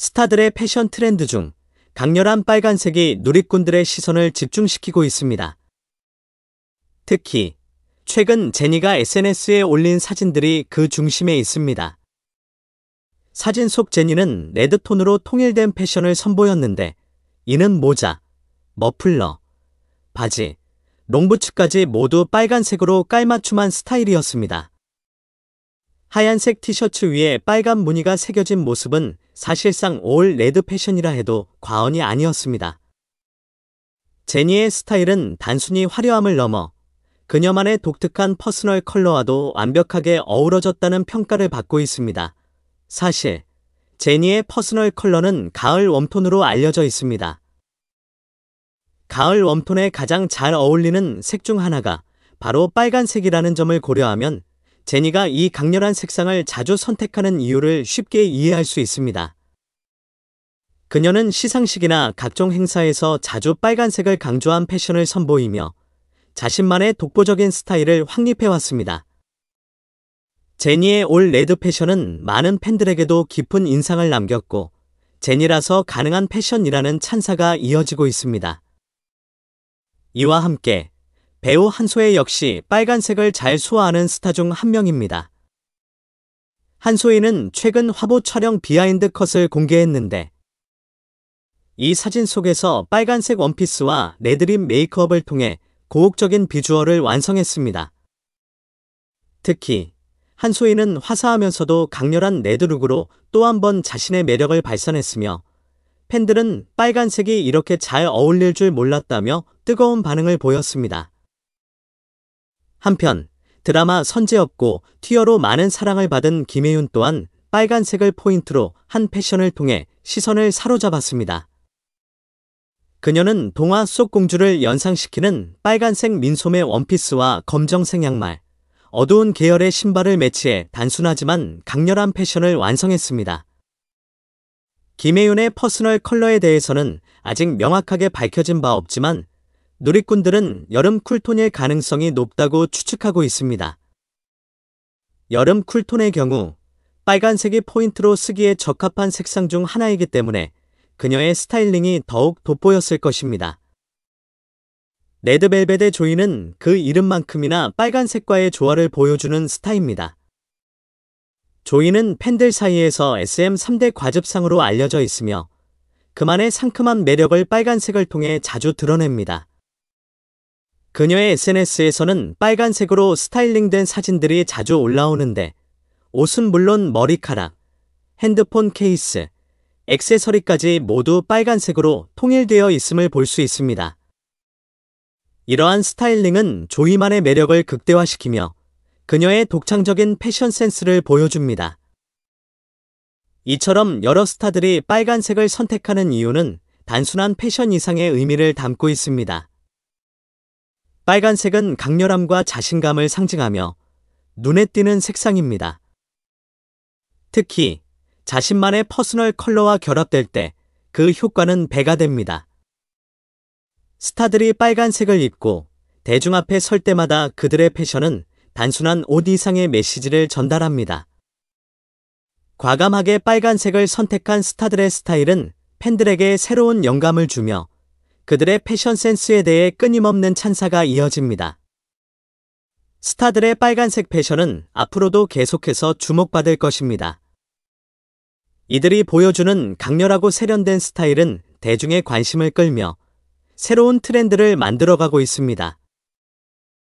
스타들의 패션 트렌드 중 강렬한 빨간색이 누리꾼들의 시선을 집중시키고 있습니다. 특히 최근 제니가 SNS에 올린 사진들이 그 중심에 있습니다. 사진 속 제니는 레드톤으로 통일된 패션을 선보였는데 이는 모자, 머플러, 바지, 롱부츠까지 모두 빨간색으로 깔맞춤한 스타일이었습니다. 하얀색 티셔츠 위에 빨간 무늬가 새겨진 모습은 사실상 올 레드 패션이라 해도 과언이 아니었습니다. 제니의 스타일은 단순히 화려함을 넘어 그녀만의 독특한 퍼스널 컬러와도 완벽하게 어우러졌다는 평가를 받고 있습니다. 사실 제니의 퍼스널 컬러는 가을 웜톤으로 알려져 있습니다. 가을 웜톤에 가장 잘 어울리는 색 중 하나가 바로 빨간색이라는 점을 고려하면 제니가 이 강렬한 색상을 자주 선택하는 이유를 쉽게 이해할 수 있습니다. 그녀는 시상식이나 각종 행사에서 자주 빨간색을 강조한 패션을 선보이며 자신만의 독보적인 스타일을 확립해왔습니다. 제니의 올 레드 패션은 많은 팬들에게도 깊은 인상을 남겼고 제니라서 가능한 패션이라는 찬사가 이어지고 있습니다. 이와 함께 배우 한소혜 역시 빨간색을 잘 소화하는 스타 중 한 명입니다. 한소희는 최근 화보 촬영 비하인드 컷을 공개했는데 이 사진 속에서 빨간색 원피스와 레드립 메이크업을 통해 고혹적인 비주얼을 완성했습니다. 특히 한소희는 화사하면서도 강렬한 레드룩으로 또 한 번 자신의 매력을 발산했으며 팬들은 빨간색이 이렇게 잘 어울릴 줄 몰랐다며 뜨거운 반응을 보였습니다. 한편 드라마 선제없고 튀어로 많은 사랑을 받은 김혜윤 또한 빨간색을 포인트로 한 패션을 통해 시선을 사로잡았습니다. 그녀는 동화 속 공주를 연상시키는 빨간색 민소매 원피스와 검정색 양말, 어두운 계열의 신발을 매치해 단순하지만 강렬한 패션을 완성했습니다. 김혜윤의 퍼스널 컬러에 대해서는 아직 명확하게 밝혀진 바 없지만 누리꾼들은 여름 쿨톤의 가능성이 높다고 추측하고 있습니다. 여름 쿨톤의 경우 빨간색이 포인트로 쓰기에 적합한 색상 중 하나이기 때문에 그녀의 스타일링이 더욱 돋보였을 것입니다. 레드벨벳의 조이는 그 이름만큼이나 빨간색과의 조화를 보여주는 스타입니다. 조이는 팬들 사이에서 SM 3대 과즙상으로 알려져 있으며 그만의 상큼한 매력을 빨간색을 통해 자주 드러냅니다. 그녀의 SNS에서는 빨간색으로 스타일링된 사진들이 자주 올라오는데 옷은 물론 머리카락, 핸드폰 케이스, 액세서리까지 모두 빨간색으로 통일되어 있음을 볼 수 있습니다. 이러한 스타일링은 조이만의 매력을 극대화시키며 그녀의 독창적인 패션 센스를 보여줍니다. 이처럼 여러 스타들이 빨간색을 선택하는 이유는 단순한 패션 이상의 의미를 담고 있습니다. 빨간색은 강렬함과 자신감을 상징하며 눈에 띄는 색상입니다. 특히 자신만의 퍼스널 컬러와 결합될 때 그 효과는 배가 됩니다. 스타들이 빨간색을 입고 대중 앞에 설 때마다 그들의 패션은 단순한 옷 이상의 메시지를 전달합니다. 과감하게 빨간색을 선택한 스타들의 스타일은 팬들에게 새로운 영감을 주며 그들의 패션 센스에 대해 끊임없는 찬사가 이어집니다. 스타들의 빨간색 패션은 앞으로도 계속해서 주목받을 것입니다. 이들이 보여주는 강렬하고 세련된 스타일은 대중의 관심을 끌며 새로운 트렌드를 만들어가고 있습니다.